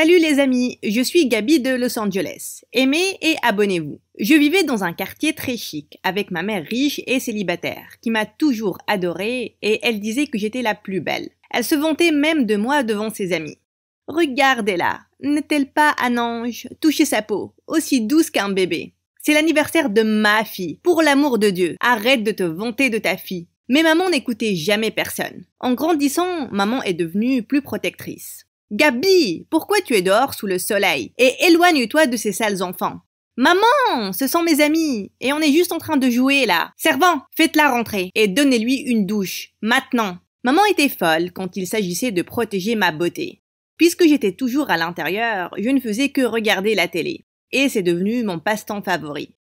Salut les amis, je suis Gabi de Los Angeles. Aimez et abonnez-vous. Je vivais dans un quartier très chic, avec ma mère riche et célibataire, qui m'a toujours adorée et elle disait que j'étais la plus belle. Elle se vantait même de moi devant ses amis. Regardez-la, n'est-elle pas un ange Touchez sa peau, aussi douce qu'un bébé. C'est l'anniversaire de ma fille. Pour l'amour de Dieu, arrête de te vanter de ta fille. Mais maman n'écoutait jamais personne. En grandissant, maman est devenue plus protectrice. Gabi, pourquoi tu es dehors sous le soleil Et éloigne-toi de ces sales enfants. Maman, ce sont mes amis, et on est juste en train de jouer là. Servant, faites-la rentrer et donnez-lui une douche, maintenant. Maman était folle quand il s'agissait de protéger ma beauté. Puisque j'étais toujours à l'intérieur, je ne faisais que regarder la télé, et c'est devenu mon passe-temps favori.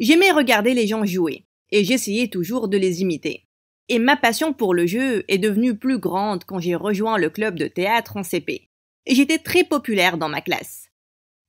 J'aimais regarder les gens jouer, et j'essayais toujours de les imiter. Et ma passion pour le jeu est devenue plus grande quand j'ai rejoint le club de théâtre en CP j'étais très populaire dans ma classe.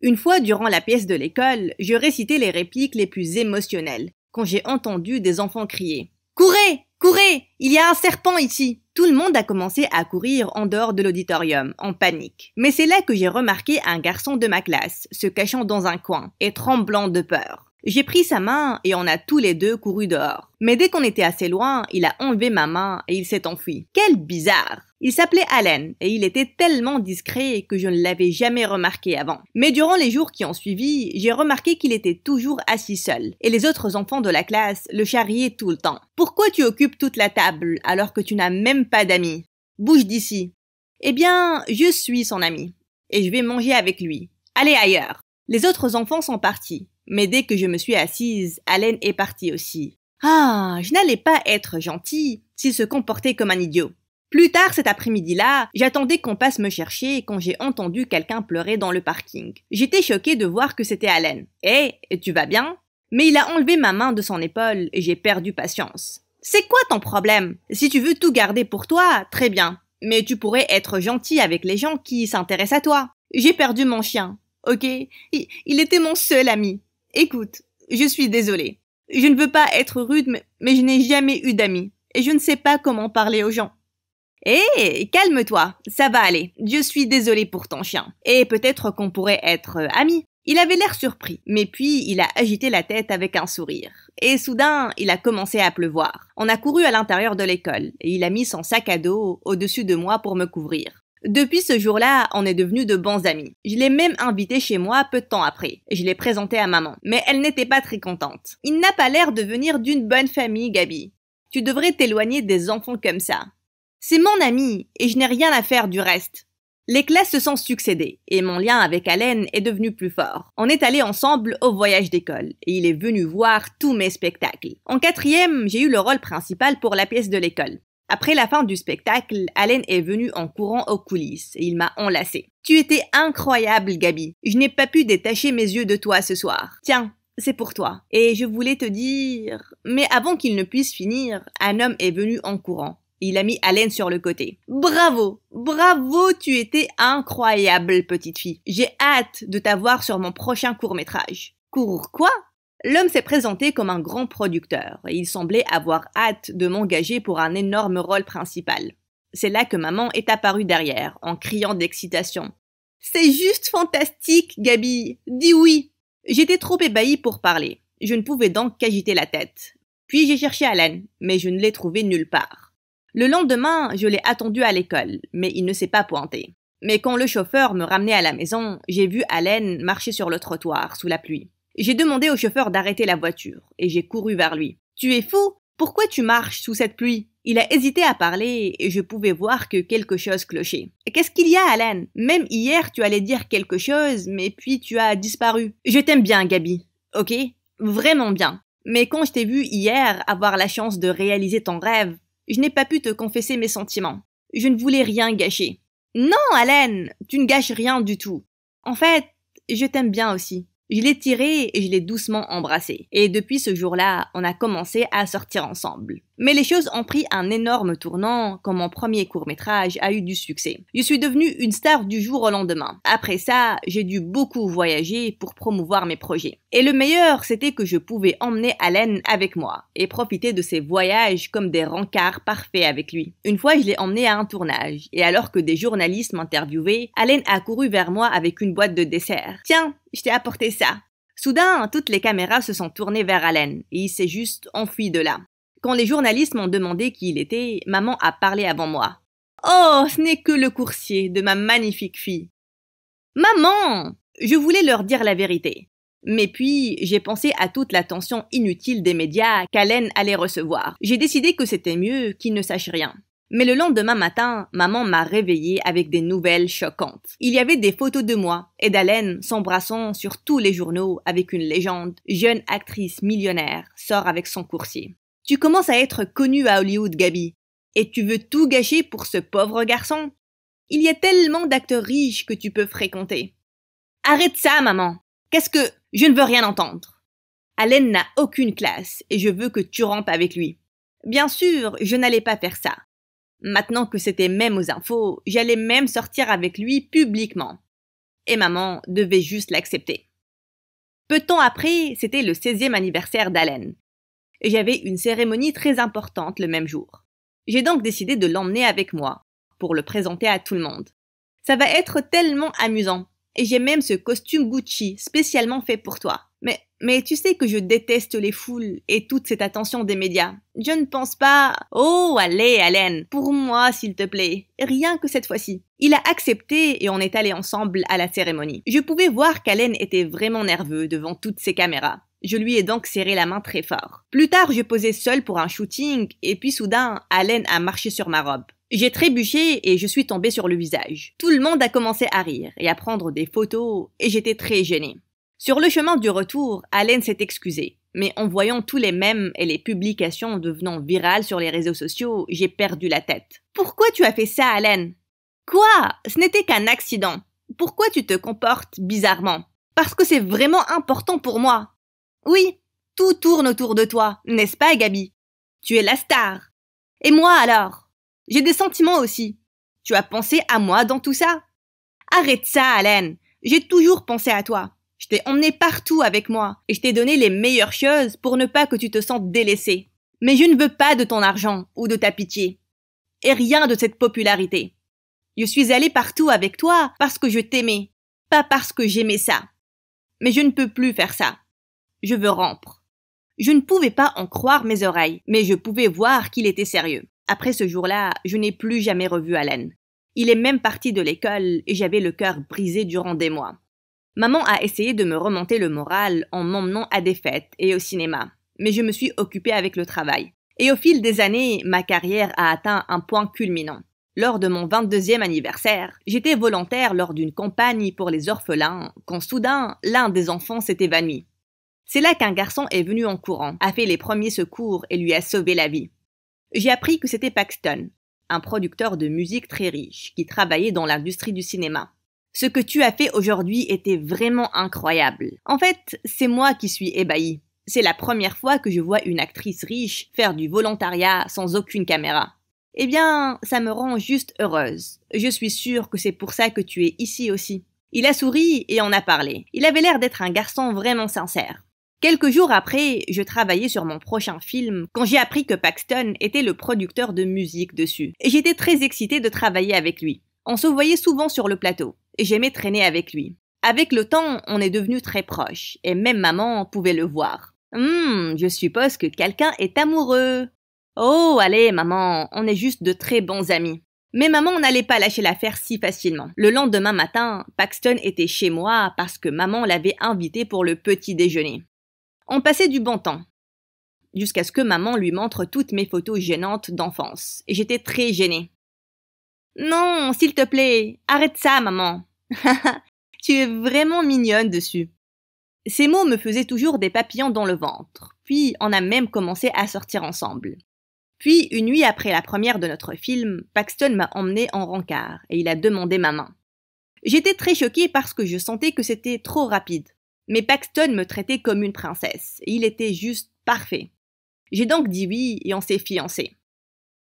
Une fois durant la pièce de l'école, je récitais les répliques les plus émotionnelles quand j'ai entendu des enfants crier Courez Courez Il y a un serpent ici Tout le monde a commencé à courir en dehors de l'auditorium, en panique. Mais c'est là que j'ai remarqué un garçon de ma classe, se cachant dans un coin et tremblant de peur. J'ai pris sa main et on a tous les deux couru dehors. Mais dès qu'on était assez loin, il a enlevé ma main et il s'est enfui. Quel bizarre Il s'appelait Allen et il était tellement discret que je ne l'avais jamais remarqué avant. Mais durant les jours qui ont suivi, j'ai remarqué qu'il était toujours assis seul et les autres enfants de la classe le charriaient tout le temps. Pourquoi tu occupes toute la table alors que tu n'as même pas d'amis Bouge d'ici. Eh bien, je suis son ami et je vais manger avec lui. Allez ailleurs. Les autres enfants sont partis mais dès que je me suis assise, Allen est parti aussi. Ah, je n'allais pas être gentil s'il se comportait comme un idiot. Plus tard cet après-midi-là, j'attendais qu'on passe me chercher quand j'ai entendu quelqu'un pleurer dans le parking. J'étais choquée de voir que c'était Allen. Eh, tu vas bien Mais il a enlevé ma main de son épaule et j'ai perdu patience. C'est quoi ton problème Si tu veux tout garder pour toi, très bien. Mais tu pourrais être gentil avec les gens qui s'intéressent à toi. J'ai perdu mon chien. Ok Il était mon seul ami. Écoute, je suis désolée. Je ne veux pas être rude, mais je n'ai jamais eu d'amis. Et je ne sais pas comment parler aux gens. Eh, calme-toi, ça va aller. Je suis désolée pour ton chien. Et peut-être qu'on pourrait être euh, amis. Il avait l'air surpris, mais puis il a agité la tête avec un sourire. Et soudain, il a commencé à pleuvoir. On a couru à l'intérieur de l'école, et il a mis son sac à dos au-dessus de moi pour me couvrir. Depuis ce jour-là, on est devenus de bons amis. Je l'ai même invité chez moi peu de temps après. Je l'ai présenté à maman, mais elle n'était pas très contente. Il n'a pas l'air de venir d'une bonne famille, Gabi. Tu devrais t'éloigner des enfants comme ça. C'est mon ami, et je n'ai rien à faire du reste. Les classes se sont succédées, et mon lien avec Allen est devenu plus fort. On est allés ensemble au voyage d'école, et il est venu voir tous mes spectacles. En quatrième, j'ai eu le rôle principal pour la pièce de l'école. Après la fin du spectacle, Allen est venu en courant aux coulisses et il m'a enlacé. Tu étais incroyable, Gabi. Je n'ai pas pu détacher mes yeux de toi ce soir. Tiens, c'est pour toi. Et je voulais te dire... Mais avant qu'il ne puisse finir, un homme est venu en courant. Il a mis Allen sur le côté. Bravo, bravo, tu étais incroyable, petite fille. J'ai hâte de t'avoir sur mon prochain court métrage. Court quoi L'homme s'est présenté comme un grand producteur et il semblait avoir hâte de m'engager pour un énorme rôle principal. C'est là que maman est apparue derrière, en criant d'excitation. C'est juste fantastique, Gabi. Dis oui. J'étais trop ébahie pour parler. Je ne pouvais donc qu'agiter la tête. Puis j'ai cherché Alan, mais je ne l'ai trouvé nulle part. Le lendemain, je l'ai attendu à l'école, mais il ne s'est pas pointé. Mais quand le chauffeur me ramenait à la maison, j'ai vu Alan marcher sur le trottoir sous la pluie. J'ai demandé au chauffeur d'arrêter la voiture, et j'ai couru vers lui. Tu es fou Pourquoi tu marches sous cette pluie Il a hésité à parler, et je pouvais voir que quelque chose clochait. Qu'est-ce qu'il y a, Alan Même hier, tu allais dire quelque chose, mais puis tu as disparu. Je t'aime bien, Gabi. Ok Vraiment bien. Mais quand je t'ai vu hier avoir la chance de réaliser ton rêve, je n'ai pas pu te confesser mes sentiments. Je ne voulais rien gâcher. Non, Alan, tu ne gâches rien du tout. En fait, je t'aime bien aussi. Je l'ai tiré et je l'ai doucement embrassé. Et depuis ce jour-là, on a commencé à sortir ensemble. Mais les choses ont pris un énorme tournant quand mon premier court métrage a eu du succès. Je suis devenue une star du jour au lendemain. Après ça, j'ai dû beaucoup voyager pour promouvoir mes projets. Et le meilleur, c'était que je pouvais emmener Allen avec moi et profiter de ses voyages comme des rencarts parfaits avec lui. Une fois, je l'ai emmené à un tournage et alors que des journalistes m'interviewaient, Allen a couru vers moi avec une boîte de dessert. Tiens, je t'ai apporté ça. Soudain, toutes les caméras se sont tournées vers Allen et il s'est juste enfui de là. Quand les journalistes m'ont demandé qui il était, maman a parlé avant moi. Oh, ce n'est que le coursier de ma magnifique fille. Maman Je voulais leur dire la vérité. Mais puis, j'ai pensé à toute l'attention inutile des médias qu'Allen allait recevoir. J'ai décidé que c'était mieux qu'il ne sache rien. Mais le lendemain matin, maman m'a réveillée avec des nouvelles choquantes. Il y avait des photos de moi et d'Allen s'embrassant sur tous les journaux avec une légende. Jeune actrice millionnaire sort avec son coursier. Tu commences à être connu à Hollywood, Gabi, et tu veux tout gâcher pour ce pauvre garçon. Il y a tellement d'acteurs riches que tu peux fréquenter. Arrête ça, maman. Qu'est-ce que je ne veux rien entendre. Allen n'a aucune classe et je veux que tu rampes avec lui. Bien sûr, je n'allais pas faire ça. Maintenant que c'était même aux infos, j'allais même sortir avec lui publiquement. Et maman devait juste l'accepter. Peu temps après, c'était le 16e anniversaire d'Allen et j'avais une cérémonie très importante le même jour. J'ai donc décidé de l'emmener avec moi, pour le présenter à tout le monde. Ça va être tellement amusant, et j'ai même ce costume Gucci spécialement fait pour toi. Mais, tu sais que je déteste les foules et toute cette attention des médias. Je ne pense pas. Oh, allez, Allen, pour moi, s'il te plaît. Rien que cette fois-ci. Il a accepté et on est allé ensemble à la cérémonie. Je pouvais voir qu'Allen était vraiment nerveux devant toutes ces caméras. Je lui ai donc serré la main très fort. Plus tard, je posais seul pour un shooting et puis soudain, Allen a marché sur ma robe. J'ai trébuché et je suis tombée sur le visage. Tout le monde a commencé à rire et à prendre des photos et j'étais très gênée. Sur le chemin du retour, Allen s'est excusée. Mais en voyant tous les mèmes et les publications devenant virales sur les réseaux sociaux, j'ai perdu la tête. Pourquoi tu as fait ça, Allen Quoi Ce n'était qu'un accident. Pourquoi tu te comportes bizarrement Parce que c'est vraiment important pour moi. Oui, tout tourne autour de toi, n'est-ce pas, Gabi Tu es la star. Et moi alors J'ai des sentiments aussi. Tu as pensé à moi dans tout ça Arrête ça, Alain. J'ai toujours pensé à toi. Je t'ai emmené partout avec moi et je t'ai donné les meilleures choses pour ne pas que tu te sentes délaissée. Mais je ne veux pas de ton argent ou de ta pitié. Et rien de cette popularité. Je suis allé partout avec toi parce que je t'aimais, pas parce que j'aimais ça. Mais je ne peux plus faire ça. Je veux rompre. Je ne pouvais pas en croire mes oreilles, mais je pouvais voir qu'il était sérieux. Après ce jour-là, je n'ai plus jamais revu Alain. Il est même parti de l'école et j'avais le cœur brisé durant des mois. Maman a essayé de me remonter le moral en m'emmenant à des fêtes et au cinéma, mais je me suis occupée avec le travail. Et au fil des années, ma carrière a atteint un point culminant. Lors de mon 22e anniversaire, j'étais volontaire lors d'une campagne pour les orphelins quand soudain l'un des enfants s'est évanoui. C'est là qu'un garçon est venu en courant, a fait les premiers secours et lui a sauvé la vie. J'ai appris que c'était Paxton, un producteur de musique très riche, qui travaillait dans l'industrie du cinéma. Ce que tu as fait aujourd'hui était vraiment incroyable. En fait, c'est moi qui suis ébahi. C'est la première fois que je vois une actrice riche faire du volontariat sans aucune caméra. Eh bien, ça me rend juste heureuse. Je suis sûre que c'est pour ça que tu es ici aussi. Il a souri et en a parlé. Il avait l'air d'être un garçon vraiment sincère. Quelques jours après, je travaillais sur mon prochain film quand j'ai appris que Paxton était le producteur de musique dessus. Et j'étais très excitée de travailler avec lui. On se voyait souvent sur le plateau, et j'aimais traîner avec lui. Avec le temps, on est devenus très proches, et même maman pouvait le voir. Hum, je suppose que quelqu'un est amoureux. Oh, allez, maman, on est juste de très bons amis. Mais maman n'allait pas lâcher l'affaire si facilement. Le lendemain matin, Paxton était chez moi parce que maman l'avait invité pour le petit déjeuner. On passait du bon temps. Jusqu'à ce que maman lui montre toutes mes photos gênantes d'enfance, et j'étais très gênée. Non, s'il te plaît, arrête ça, maman. tu es vraiment mignonne dessus. Ces mots me faisaient toujours des papillons dans le ventre, puis on a même commencé à sortir ensemble. Puis, une nuit après la première de notre film, Paxton m'a emmené en rancard et il a demandé ma main. J'étais très choquée parce que je sentais que c'était trop rapide. Mais Paxton me traitait comme une princesse, il était juste parfait. J'ai donc dit oui et on s'est fiancés.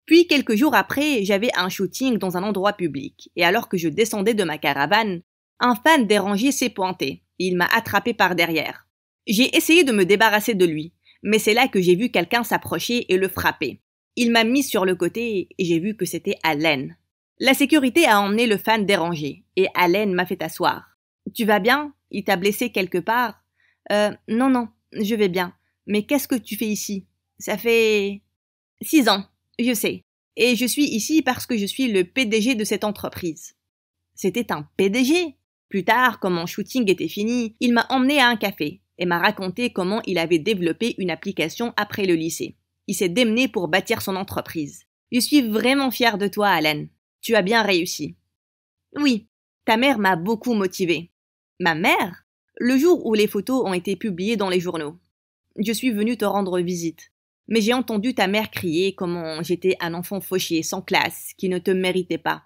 Puis quelques jours après, j'avais un shooting dans un endroit public, et alors que je descendais de ma caravane, un fan dérangé s'est pointé, il m'a attrapé par derrière. J'ai essayé de me débarrasser de lui, mais c'est là que j'ai vu quelqu'un s'approcher et le frapper. Il m'a mis sur le côté et j'ai vu que c'était Allen. La sécurité a emmené le fan dérangé, et Allen m'a fait asseoir. Tu vas bien il t'a blessé quelque part euh, Non, non, je vais bien. Mais qu'est-ce que tu fais ici Ça fait six ans, je sais. Et je suis ici parce que je suis le PDG de cette entreprise. C'était un PDG Plus tard, quand mon shooting était fini, il m'a emmené à un café et m'a raconté comment il avait développé une application après le lycée. Il s'est démené pour bâtir son entreprise. Je suis vraiment fière de toi, Alan. Tu as bien réussi. Oui, ta mère m'a beaucoup motivé ma mère, le jour où les photos ont été publiées dans les journaux. Je suis venue te rendre visite. Mais j'ai entendu ta mère crier comment j'étais un enfant fauché, sans classe, qui ne te méritait pas.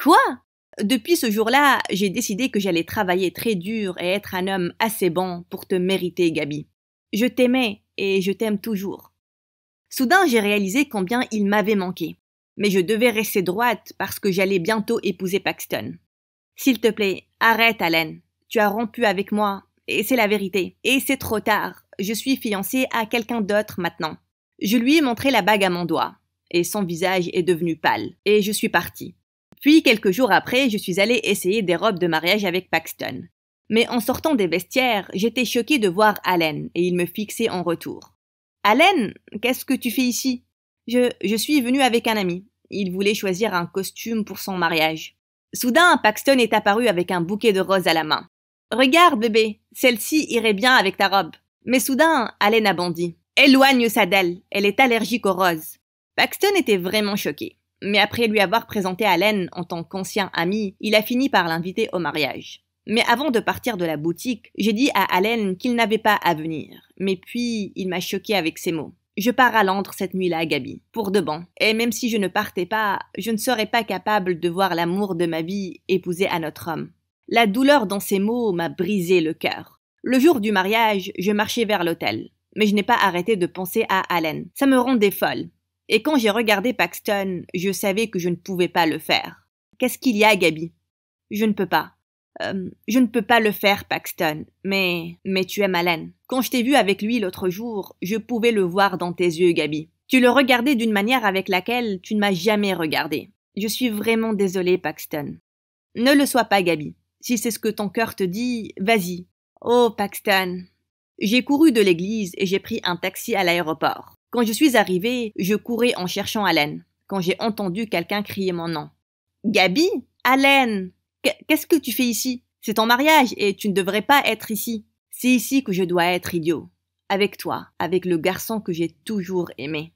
Quoi Depuis ce jour-là, j'ai décidé que j'allais travailler très dur et être un homme assez bon pour te mériter, Gabi. Je t'aimais et je t'aime toujours. Soudain, j'ai réalisé combien il m'avait manqué. Mais je devais rester droite parce que j'allais bientôt épouser Paxton. S'il te plaît, arrête, Allen. Tu as rompu avec moi, et c'est la vérité. Et c'est trop tard, je suis fiancée à quelqu'un d'autre maintenant. Je lui ai montré la bague à mon doigt, et son visage est devenu pâle, et je suis partie. Puis quelques jours après, je suis allée essayer des robes de mariage avec Paxton. Mais en sortant des vestiaires, j'étais choquée de voir Allen, et il me fixait en retour. Allen, qu'est-ce que tu fais ici je, je suis venue avec un ami. Il voulait choisir un costume pour son mariage. Soudain, Paxton est apparu avec un bouquet de roses à la main. Regarde, bébé, celle-ci irait bien avec ta robe. Mais soudain, a bondi. Éloigne ça d'elle, elle est allergique aux roses. Paxton était vraiment choqué. Mais après lui avoir présenté Allen en tant qu'ancien ami, il a fini par l'inviter au mariage. Mais avant de partir de la boutique, j'ai dit à Allen qu'il n'avait pas à venir. Mais puis, il m'a choqué avec ces mots. Je pars à Londres cette nuit-là, Gabi, pour de bon. Et même si je ne partais pas, je ne serais pas capable de voir l'amour de ma vie épouser à notre homme. La douleur dans ces mots m'a brisé le cœur. Le jour du mariage, je marchais vers l'hôtel, mais je n'ai pas arrêté de penser à Allen. Ça me rendait folle. Et quand j'ai regardé Paxton, je savais que je ne pouvais pas le faire. Qu'est-ce qu'il y a, Gabi Je ne peux pas. Euh, je ne peux pas le faire, Paxton. Mais, mais tu aimes Allen. Quand je t'ai vu avec lui l'autre jour, je pouvais le voir dans tes yeux, Gabi. Tu le regardais d'une manière avec laquelle tu ne m'as jamais regardé. Je suis vraiment désolée, Paxton. Ne le sois pas, Gabi. Si c'est ce que ton cœur te dit, vas-y. Oh, Paxton. J'ai couru de l'église et j'ai pris un taxi à l'aéroport. Quand je suis arrivée, je courais en cherchant Allen, quand j'ai entendu quelqu'un crier mon nom. Gabi Allen Qu'est-ce que tu fais ici C'est ton mariage et tu ne devrais pas être ici. C'est ici que je dois être idiot. Avec toi, avec le garçon que j'ai toujours aimé.